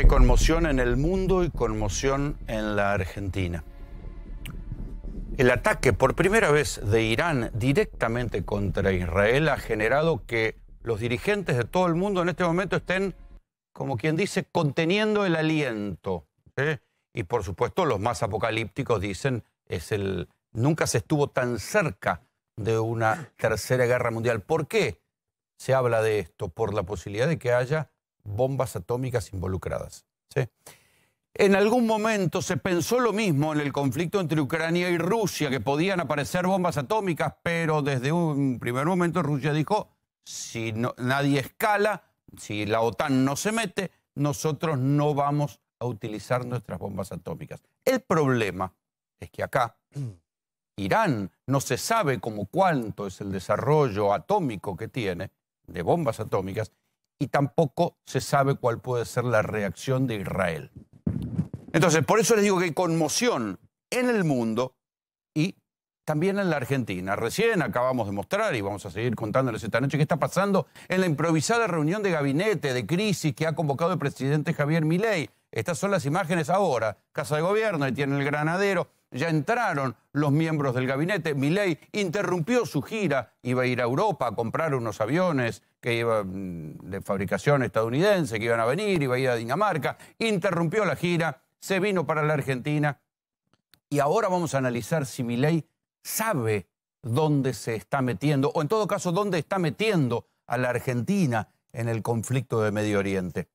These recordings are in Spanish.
Hay conmoción en el mundo y conmoción en la Argentina. El ataque por primera vez de Irán directamente contra Israel ha generado que los dirigentes de todo el mundo en este momento estén, como quien dice, conteniendo el aliento. ¿eh? Y por supuesto los más apocalípticos dicen, es el, nunca se estuvo tan cerca de una tercera guerra mundial. ¿Por qué se habla de esto? Por la posibilidad de que haya bombas atómicas involucradas. En algún momento se pensó lo mismo en el conflicto entre Ucrania y Rusia, que podían aparecer bombas atómicas, pero desde un primer momento Rusia dijo, si nadie escala, si la OTAN no se mete, nosotros no vamos a utilizar nuestras bombas atómicas. El problema es que acá Irán no se sabe como cuánto es el desarrollo atómico que tiene de bombas atómicas y tampoco se sabe cuál puede ser la reacción de Israel. Entonces, por eso les digo que hay conmoción en el mundo y también en la Argentina. Recién acabamos de mostrar, y vamos a seguir contándoles esta noche, qué está pasando en la improvisada reunión de gabinete de crisis que ha convocado el presidente Javier Milei. Estas son las imágenes ahora. Casa de Gobierno, ahí tienen el granadero ya entraron los miembros del gabinete. Milei interrumpió su gira, iba a ir a Europa a comprar unos aviones que mm, de fabricación estadounidense que iban a venir, iba a ir a Dinamarca, interrumpió la gira, se vino para la Argentina y ahora vamos a analizar si Milei sabe dónde se está metiendo o en todo caso dónde está metiendo a la Argentina en el conflicto de Medio Oriente.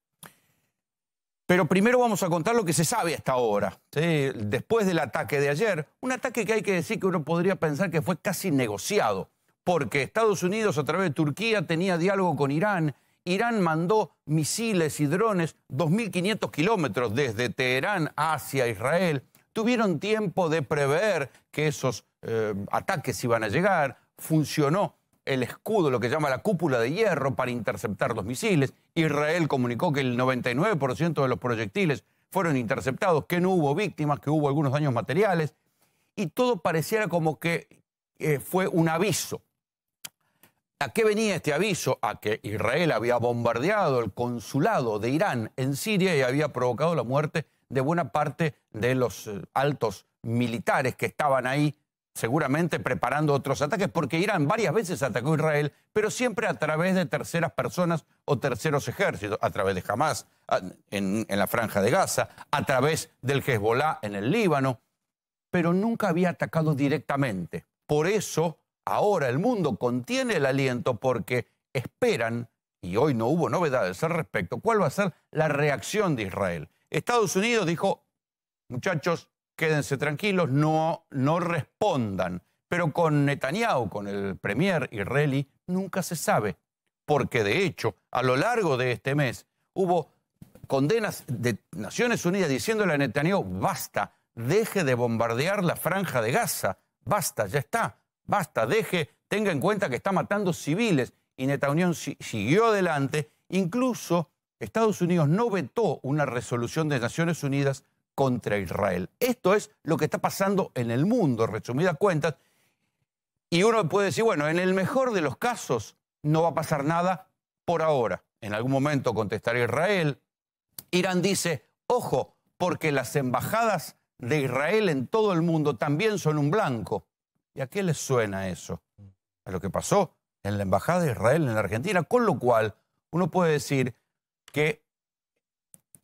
Pero primero vamos a contar lo que se sabe hasta ahora. Después del ataque de ayer, un ataque que hay que decir que uno podría pensar que fue casi negociado, porque Estados Unidos a través de Turquía tenía diálogo con Irán. Irán mandó misiles y drones 2.500 kilómetros desde Teherán hacia Israel. Tuvieron tiempo de prever que esos eh, ataques iban a llegar. Funcionó el escudo, lo que llama la cúpula de hierro, para interceptar los misiles. Israel comunicó que el 99% de los proyectiles fueron interceptados, que no hubo víctimas, que hubo algunos daños materiales, y todo pareciera como que eh, fue un aviso. ¿A qué venía este aviso? A que Israel había bombardeado el consulado de Irán en Siria y había provocado la muerte de buena parte de los eh, altos militares que estaban ahí seguramente preparando otros ataques, porque Irán varias veces atacó a Israel, pero siempre a través de terceras personas o terceros ejércitos, a través de Hamas en, la franja de Gaza, a través del Hezbollah en el Líbano, pero nunca había atacado directamente. Por eso ahora el mundo contiene el aliento porque esperan, y hoy no hubo novedades al respecto, cuál va a ser la reacción de Israel. Estados Unidos dijo, muchachos, quédense tranquilos, no, no respondan. Pero con Netanyahu, con el premier israelí, nunca se sabe, porque de hecho, a lo largo de este mes hubo condenas de Naciones Unidas diciéndole a Netanyahu, basta, deje de bombardear la franja de Gaza, basta, ya está, basta, deje, tenga en cuenta que está matando civiles. Y Netanyahu siguió adelante, incluso Estados Unidos no vetó una resolución de Naciones Unidas contra Israel. Esto es lo que está pasando en el mundo, en resumidas cuentas. Y uno puede decir, bueno, en el mejor de los casos no va a pasar nada por ahora. En algún momento contestará Israel. Irán dice, ojo, porque las embajadas de Israel en todo el mundo también son un blanco. ¿Y a qué les suena eso? A lo que pasó en la Embajada de Israel en la Argentina. Con lo cual, uno puede decir que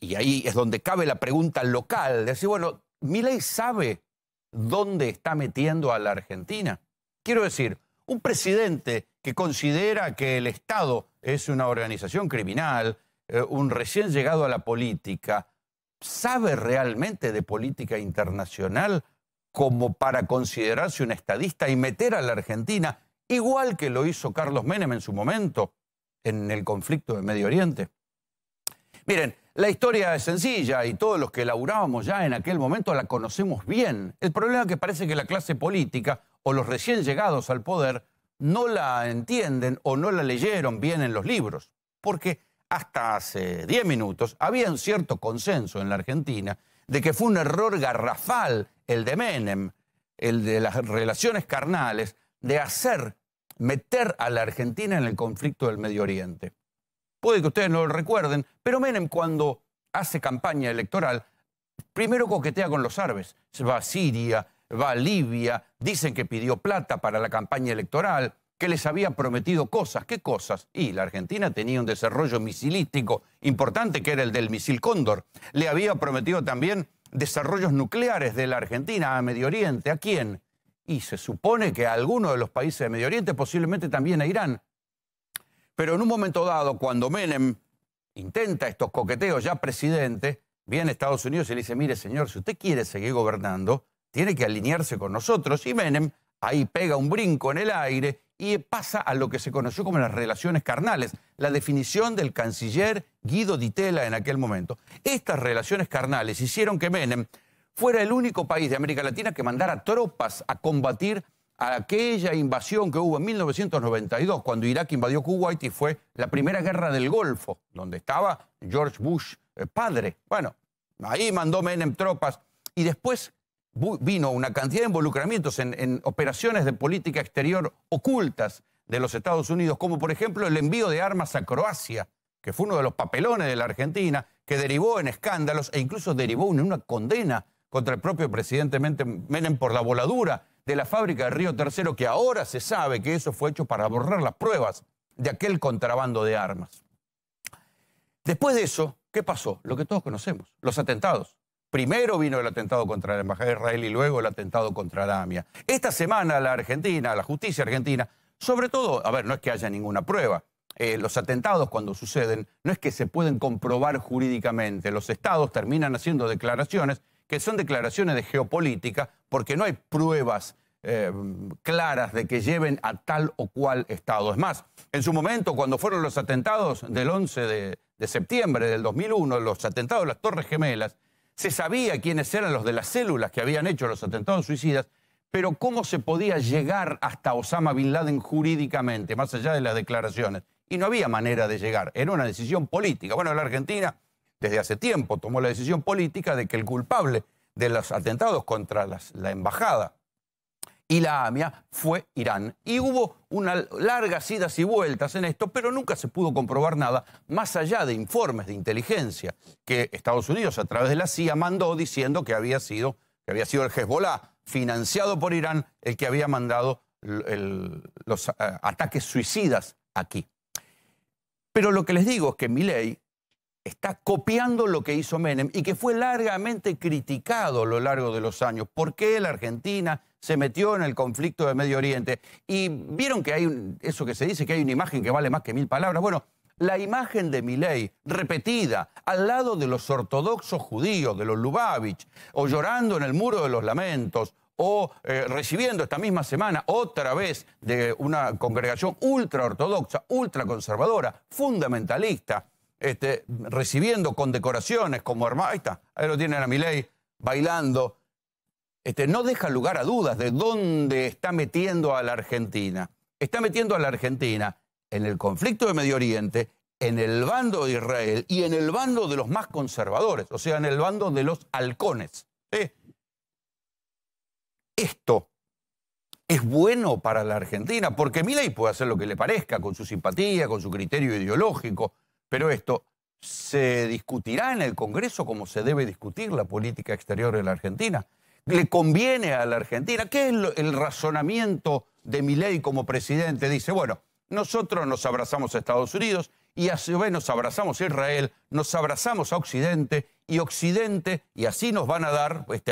y ahí es donde cabe la pregunta local, de decir, bueno, Milei sabe dónde está metiendo a la Argentina. Quiero decir, un presidente que considera que el Estado es una organización criminal, eh, un recién llegado a la política, ¿sabe realmente de política internacional como para considerarse un estadista y meter a la Argentina, igual que lo hizo Carlos Menem en su momento, en el conflicto de Medio Oriente? Miren, la historia es sencilla y todos los que laburábamos ya en aquel momento la conocemos bien. El problema es que parece que la clase política o los recién llegados al poder no la entienden o no la leyeron bien en los libros, porque hasta hace 10 minutos había un cierto consenso en la Argentina de que fue un error garrafal el de Menem, el de las relaciones carnales, de hacer meter a la Argentina en el conflicto del Medio Oriente. Puede que ustedes no lo recuerden, pero Menem cuando hace campaña electoral, primero coquetea con los árabes. Va a Siria, va a Libia, dicen que pidió plata para la campaña electoral, que les había prometido cosas. ¿Qué cosas? Y la Argentina tenía un desarrollo misilístico importante, que era el del misil Cóndor. Le había prometido también desarrollos nucleares de la Argentina a Medio Oriente. ¿A quién? Y se supone que a alguno de los países de Medio Oriente, posiblemente también a Irán. Pero en un momento dado, cuando Menem intenta estos coqueteos ya presidente, viene Estados Unidos y le dice, mire señor, si usted quiere seguir gobernando, tiene que alinearse con nosotros. Y Menem ahí pega un brinco en el aire y pasa a lo que se conoció como las relaciones carnales, la definición del canciller Guido Ditela en aquel momento. Estas relaciones carnales hicieron que Menem fuera el único país de América Latina que mandara tropas a combatir aquella invasión que hubo en 1992, cuando Irak invadió Kuwait y fue la primera guerra del Golfo, donde estaba George Bush eh, padre. Bueno, ahí mandó Menem tropas y después vino una cantidad de involucramientos en operaciones de política exterior ocultas de los Estados Unidos, como por ejemplo el envío de armas a Croacia, que fue uno de los papelones de la Argentina, que derivó en escándalos e incluso derivó en una condena contra el propio presidente Menem por la voladura de la fábrica de Río Tercero, que ahora se sabe que eso fue hecho para borrar las pruebas de aquel contrabando de armas. Después de eso, ¿qué pasó? Lo que todos conocemos, los atentados. Primero vino el atentado contra la Embajada de Israel y luego el atentado contra AMIA. Esta semana la Argentina, la justicia argentina, sobre todo, a ver, no es que haya ninguna prueba. Eh, los atentados cuando suceden no es que se pueden comprobar jurídicamente. Los estados terminan haciendo declaraciones que son declaraciones de geopolítica, porque no hay pruebas eh, claras de que lleven a tal o cual Estado. Es más, en su momento, cuando fueron los atentados del 11 de, de septiembre del 2001, los atentados de las Torres Gemelas, se sabía quiénes eran los de las células que habían hecho los atentados suicidas, pero cómo se podía llegar hasta Osama Bin Laden jurídicamente, más allá de las declaraciones. Y no había manera de llegar, era una decisión política. Bueno, la Argentina desde hace tiempo tomó la decisión política de que el culpable de los atentados contra la embajada y la AMIA fue Irán. Y hubo unas largas idas y vueltas en esto, pero nunca se pudo comprobar nada más allá de informes de inteligencia que Estados Unidos a través de la CIA mandó diciendo que había sido, que había sido el Hezbollah, financiado por Irán, el que había mandado los eh, ataques suicidas aquí. Pero lo que les digo es que Milei está copiando lo que hizo Menem y que fue largamente criticado a lo largo de los años. ¿Por qué la Argentina se metió en el conflicto de Medio Oriente? Y vieron que hay eso que se dice, que hay una imagen que vale más que mil palabras. Bueno, la imagen de Milei, repetida, al lado de los ortodoxos judíos, de los Lubavitch, o llorando en el Muro de los Lamentos, o eh, recibiendo esta misma semana otra vez de una congregación ultraortodoxa, ultraconservadora, fundamentalista, este, recibiendo condecoraciones como hermano. Ahí está, ahí lo tienen a Milei bailando. Este, no deja lugar a dudas de dónde está metiendo a la Argentina. Está metiendo a la Argentina en el conflicto de Medio Oriente, en el bando de Israel y en el bando de los más conservadores, o sea, en el bando de los halcones. Esto es bueno para la Argentina, porque Milei puede hacer lo que le parezca, con su simpatía, con su criterio ideológico, pero esto se discutirá en el Congreso como se debe discutir la política exterior de la Argentina. ¿Le conviene a la Argentina? ¿Qué es el razonamiento de Milei como presidente? Dice, bueno, nosotros nos abrazamos a Estados Unidos y a su vez nos abrazamos a Israel, nos abrazamos a Occidente y Occidente, y así nos van a dar este,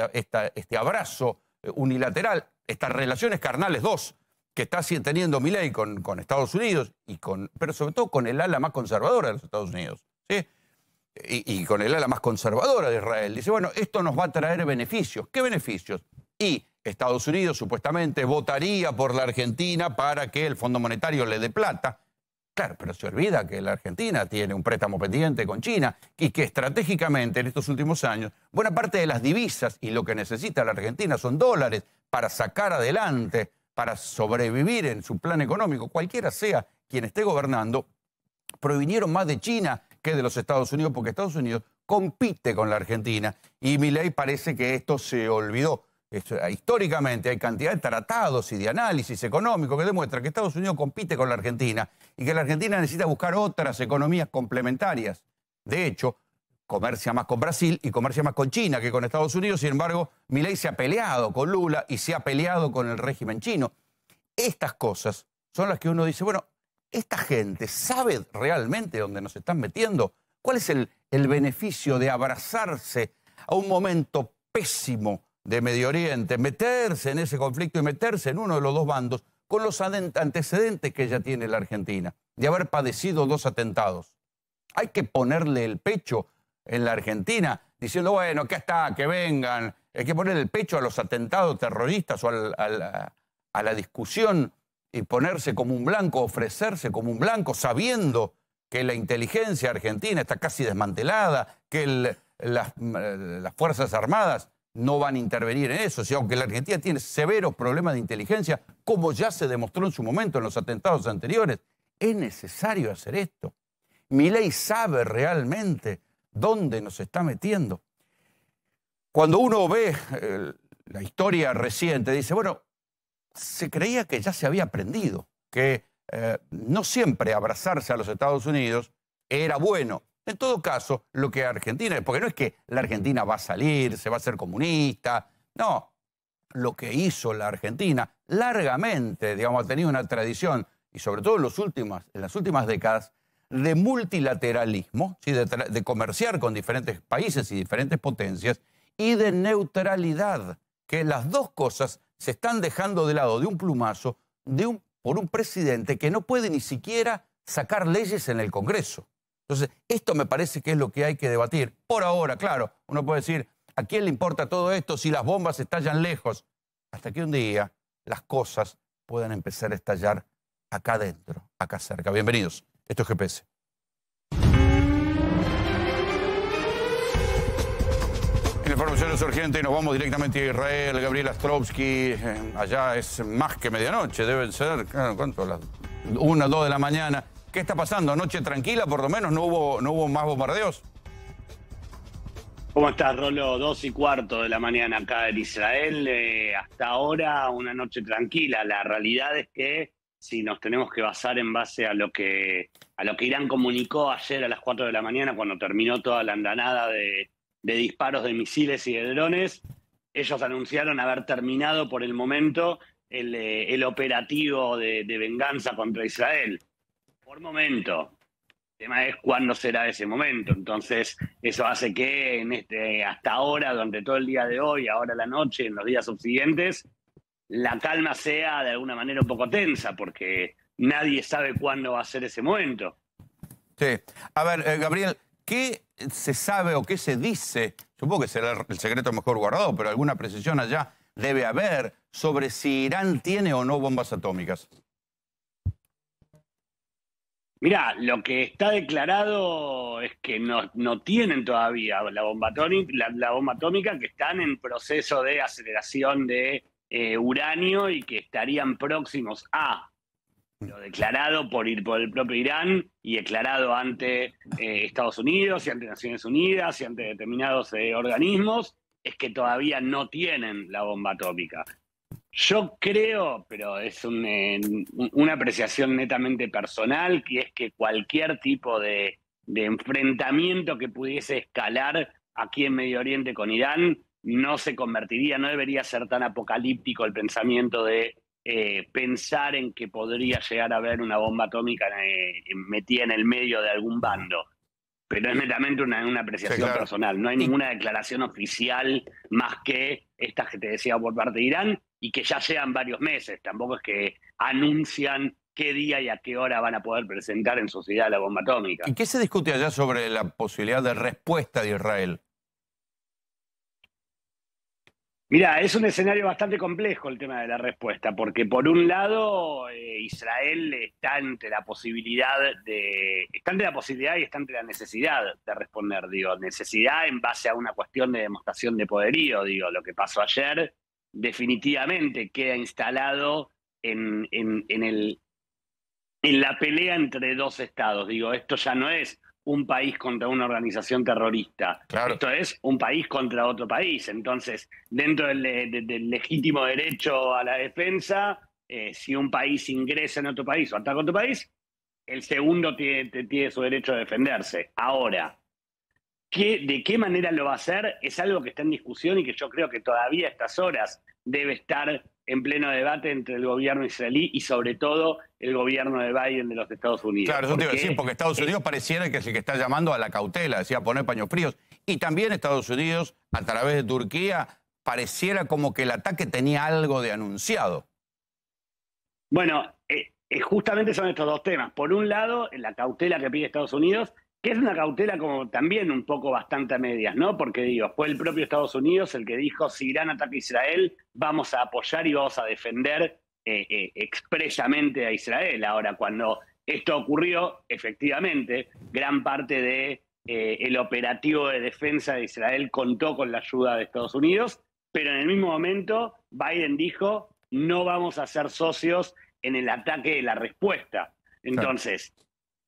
este abrazo eh, unilateral, estas relaciones carnales dos, que está teniendo mi con, con Estados Unidos, y con, pero sobre todo con el ala más conservadora de los Estados Unidos, ¿sí? y, y con el ala más conservadora de Israel. Dice, bueno, esto nos va a traer beneficios. ¿Qué beneficios? Y Estados Unidos supuestamente votaría por la Argentina para que el Fondo Monetario le dé plata. Claro, pero se olvida que la Argentina tiene un préstamo pendiente con China y que estratégicamente en estos últimos años buena parte de las divisas y lo que necesita la Argentina son dólares para sacar adelante para sobrevivir en su plan económico, cualquiera sea quien esté gobernando, provinieron más de China que de los Estados Unidos, porque Estados Unidos compite con la Argentina. Y mi ley parece que esto se olvidó. Eh, históricamente hay cantidad de tratados y de análisis económico que demuestra que Estados Unidos compite con la Argentina y que la Argentina necesita buscar otras economías complementarias. De hecho, comercia más con Brasil y comercia más con China que con Estados Unidos. Sin embargo, Milei se ha peleado con Lula y se ha peleado con el régimen chino. Estas cosas son las que uno dice, bueno, esta gente sabe realmente dónde nos están metiendo. ¿Cuál es el, el beneficio de abrazarse a un momento pésimo de Medio Oriente, meterse en ese conflicto y meterse en uno de los dos bandos con los antecedentes que ya tiene la Argentina, de haber padecido dos atentados? Hay que ponerle el pecho en la Argentina, diciendo, bueno, que está, que vengan, hay que poner el pecho a los atentados terroristas o a, la, discusión y ponerse como un blanco, ofrecerse como un blanco, sabiendo que la inteligencia argentina está casi desmantelada, que las, Fuerzas Armadas no van a intervenir en eso. si aunque la Argentina tiene severos problemas de inteligencia, como ya se demostró en su momento en los atentados anteriores, es necesario hacer esto. ley sabe realmente dónde nos está metiendo. Cuando uno ve eh, la historia reciente, dice, bueno, se creía que ya se había aprendido, que eh, no siempre abrazarse a los Estados Unidos era bueno. En todo caso, lo que Argentina, porque no es que la Argentina va a salir, se va a ser comunista, no, lo que hizo la Argentina largamente, digamos, ha tenido una tradición, y sobre todo en las últimas décadas, de multilateralismo, de, comerciar con diferentes países y diferentes potencias, y de neutralidad, que las dos cosas se están dejando de lado de un plumazo de un, por un presidente que no puede ni siquiera sacar leyes en el Congreso. Entonces, esto me parece que es lo que hay que debatir. Por ahora, claro, uno puede decir, ¿a quién le importa todo esto si las bombas estallan lejos? Hasta que un día las cosas puedan empezar a estallar acá adentro, acá cerca. Bienvenidos. Esto es GPS. información es urgente y nos vamos directamente a Israel. Gabriel Astrovsky, eh, allá es más que medianoche, deben ser, Claro, ¿cuánto? una, dos de la mañana. ¿Qué está pasando? ¿Noche tranquila? Por lo menos no hubo, no hubo más bombardeos. ¿Cómo estás, Rolo? Dos y cuarto de la mañana acá en Israel. Eh, hasta ahora una noche tranquila. La realidad es que si nos tenemos que basar en base a lo que a lo que Irán comunicó ayer a las 4 de la mañana cuando terminó toda la andanada de, disparos de misiles y de drones. Ellos anunciaron haber terminado por el momento el, eh, operativo de, venganza contra Israel. Por momento. El tema es cuándo será ese momento. Entonces, eso hace que en este, hasta ahora, durante todo el día de hoy, ahora la noche, en los días subsiguientes, la calma sea de alguna manera un poco tensa, porque nadie sabe cuándo va a ser ese momento. Sí. A ver, eh, Gabriel, ¿qué se sabe o qué se dice? Supongo que será el secreto mejor guardado, pero alguna precisión allá debe haber sobre si Irán tiene o no bombas atómicas. Mirá, lo que está declarado es que no, tienen todavía la bomba, atómica, que están en proceso de aceleración de eh, uranio y que estarían próximos a lo declarado por, el propio Irán y declarado ante eh, Estados Unidos y ante Naciones Unidas y ante determinados eh, organismos, es que todavía no tienen la bomba atómica. Yo creo, pero es eh, una apreciación netamente personal, que es que cualquier tipo de enfrentamiento que pudiese escalar aquí en Medio Oriente con Irán no se convertiría, no debería ser tan apocalíptico el pensamiento de eh, pensar en que podría llegar a haber una bomba atómica eh, metida en el medio de algún bando. Pero es netamente una, apreciación personal. No hay ninguna declaración oficial más que estas que te decía por parte de Irán y que ya sean varios meses. Tampoco es que anuncian qué día y a qué hora van a poder presentar en sociedad la bomba atómica. ¿Y qué se discute allá sobre la posibilidad de respuesta de Israel? Mira, es un escenario bastante complejo el tema de la respuesta, porque por un lado eh, Israel está ante la posibilidad de está ante la posibilidad y está ante la necesidad de responder, digo, necesidad en base a una cuestión de demostración de poderío, digo, lo que pasó ayer definitivamente queda instalado en, en el en la pelea entre dos estados, digo, esto ya no es un país contra una organización terrorista. Esto es un país contra otro país. Entonces, dentro del, eh, legítimo derecho a la defensa, eh, si un país ingresa en otro país o ataca a otro país, el segundo tiene, su derecho a defenderse. Ahora, ¿de qué manera lo va a hacer? Es algo que está en discusión y que yo creo que todavía a estas horas debe estar en pleno debate entre el gobierno israelí y sobre todo el gobierno de Biden de los Estados Unidos. Claro, eso te iba a decir, porque Estados Unidos pareciera que es el que está llamando a la cautela, decía poner paños fríos. Y también Estados Unidos, a través de Turquía, pareciera como que el ataque tenía algo de anunciado. Bueno, eh, eh, justamente son estos dos temas. Por un lado, la cautela que pide Estados Unidos que es una cautela como también un poco bastante a medias, ¿no? Porque digo, fue el propio Estados Unidos el que dijo, si Irán ataca a Israel, vamos a apoyar y vamos a defender eh, eh, expresamente a Israel. Ahora, cuando esto ocurrió, efectivamente, gran parte de eh, el operativo de defensa de Israel contó con la ayuda de Estados Unidos, pero en el mismo momento Biden dijo, no vamos a ser socios en el ataque de la respuesta. Entonces,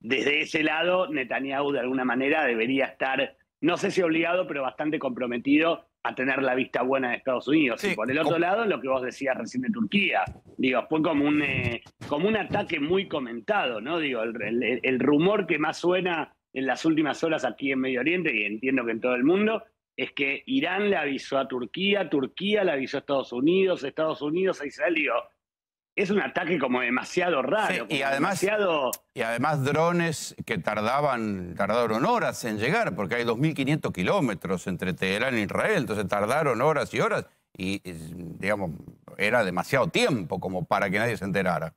desde ese lado Netanyahu de alguna manera debería estar, no sé si obligado, pero bastante comprometido a tener la vista buena de Estados Unidos. y por el otro lado, lo que vos decías recién de Turquía, digo, fue como un, eh, como un ataque muy comentado, ¿no? Digo, el, rumor que más suena en las últimas horas aquí en Medio Oriente, y entiendo que en todo el mundo, es que Irán le avisó a Turquía, Turquía le avisó a Estados Unidos, Estados Unidos a Israel, digo, es un ataque como demasiado raro. y, además, drones que tardaban, tardaron horas en llegar, porque hay 2.500 kilómetros entre Teherán e Israel, entonces tardaron horas y horas y, eh, digamos, era demasiado tiempo como para que nadie se enterara.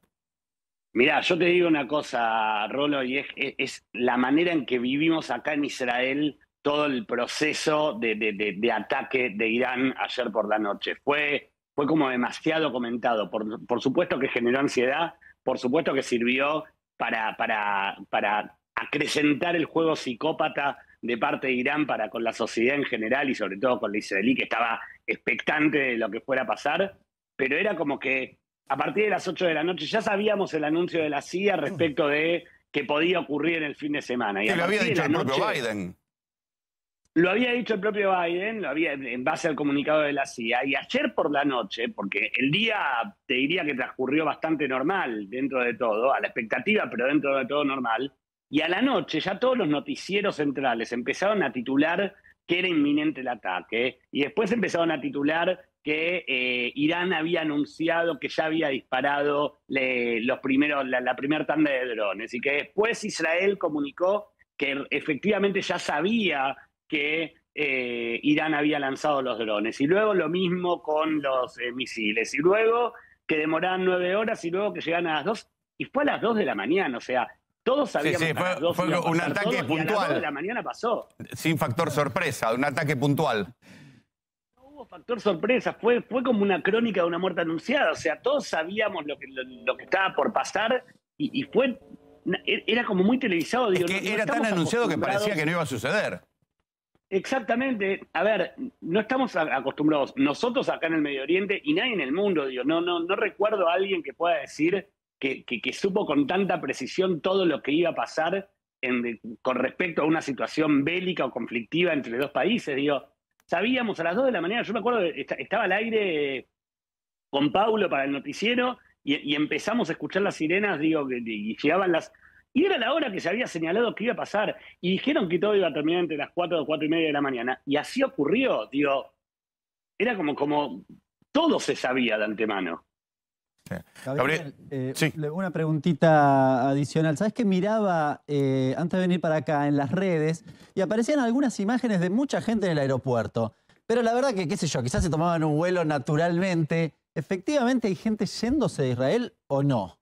Mirá, yo te digo una cosa, Rolo, y es, la manera en que vivimos acá en Israel todo el proceso de ataque de Irán ayer por la noche. Fue fue como demasiado comentado. Por, supuesto que generó ansiedad, por supuesto que sirvió para, para, para acrecentar el juego psicópata de parte de Irán para con la sociedad en general y sobre todo con la israelí que estaba expectante de lo que fuera a pasar, pero era como que a partir de las 8 de la noche ya sabíamos el anuncio de la CIA respecto de que podía ocurrir en el fin de semana. Y, lo había dicho el propio Biden. Lo había dicho el propio Biden, lo había en base al comunicado de la CIA, y ayer por la noche, porque el día te diría que transcurrió bastante normal dentro de todo, a la expectativa, pero dentro de todo normal, y a la noche ya todos los noticieros centrales empezaron a titular que era inminente el ataque, y después empezaron a titular que eh, Irán había anunciado que ya había disparado los primeros, la, la primera tanda de drones, y que después Israel comunicó que efectivamente ya sabía que eh, Irán había lanzado los drones. Y luego lo mismo con los eh, misiles. Y luego que demoraban nueve horas y luego que llegan a las dos. Y fue a las dos de la mañana, o sea, todos sabíamos sí, un ataque puntual. de la mañana pasó. Sin factor sorpresa, un ataque puntual. No hubo factor sorpresa, fue, fue como una crónica de una muerte anunciada. O sea, todos sabíamos lo que, que estaba por pasar y, fue. E, era como muy televisado. era tan anunciado que parecía que no iba a suceder. Exactamente. A ver, no estamos acostumbrados, nosotros acá en el Medio Oriente y nadie en el mundo, digo, no, no, no recuerdo a alguien que pueda decir que, supo con tanta precisión todo lo que iba a pasar con respecto a una situación bélica o conflictiva entre dos países. Digo, sabíamos a las dos de la mañana, yo me acuerdo, estaba al aire con Paulo para el noticiero y, y empezamos a escuchar las sirenas, digo, y llegaban las, y era la hora que se había señalado que iba a pasar. Y dijeron que todo iba a terminar entre las 4 o 4 y media de la mañana. Y así ocurrió. Digo, era como, como todo se sabía de antemano. Gabriel, eh, una preguntita adicional. ¿Sabes que miraba eh, antes de venir para acá en las redes y aparecían algunas imágenes de mucha gente en el aeropuerto? Pero la verdad que, qué sé yo, quizás se tomaban un vuelo naturalmente. ¿Efectivamente hay gente yéndose de Israel o no?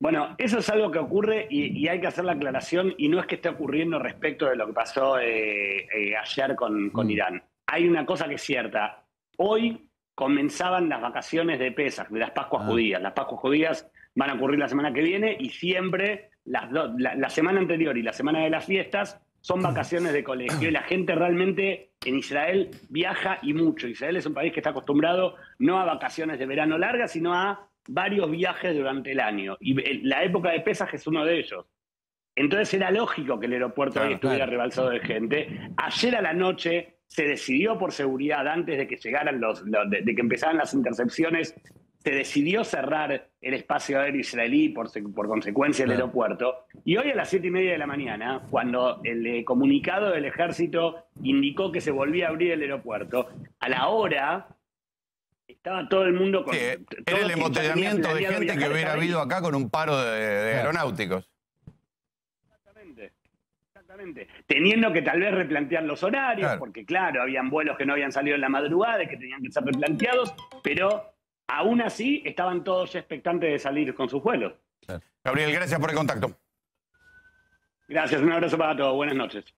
Bueno, eso es algo que ocurre y, hay que hacer la aclaración y no es que esté ocurriendo respecto de lo que pasó eh, eh, ayer con, mm. Irán. Hay una cosa que es cierta. Hoy comenzaban las vacaciones de Pesach, de las Pascuas ah. judías. Las Pascuas judías van a ocurrir la semana que viene y siempre las la, la, semana anterior y la semana de las fiestas son vacaciones de colegio y la gente realmente en Israel viaja y mucho. Israel es un país que está acostumbrado no a vacaciones de verano largas, sino a varios viajes durante el año y eh, la época de pesaje es uno de ellos. Entonces era lógico que el aeropuerto estuviera rebalsado de gente. Ayer a la noche se decidió por seguridad, antes de que llegaran los, de, que empezaran las intercepciones, se decidió cerrar el espacio aéreo israelí por, por consecuencia el aeropuerto. Y hoy a las siete y media de la mañana, cuando el eh, comunicado del ejército indicó que se volvía a abrir el aeropuerto, a la hora estaba todo el mundo con. era el embotellamiento de gente que hubiera habido acá con un paro de, aeronáuticos. Exactamente. Exactamente. Teniendo que tal vez replantear los horarios, porque claro, habían vuelos que no habían salido en la madrugada y que tenían que ser replanteados, pero aún así estaban todos expectantes de salir con sus vuelos. Gabriel, gracias por el contacto. Gracias, un abrazo para todos. Buenas noches.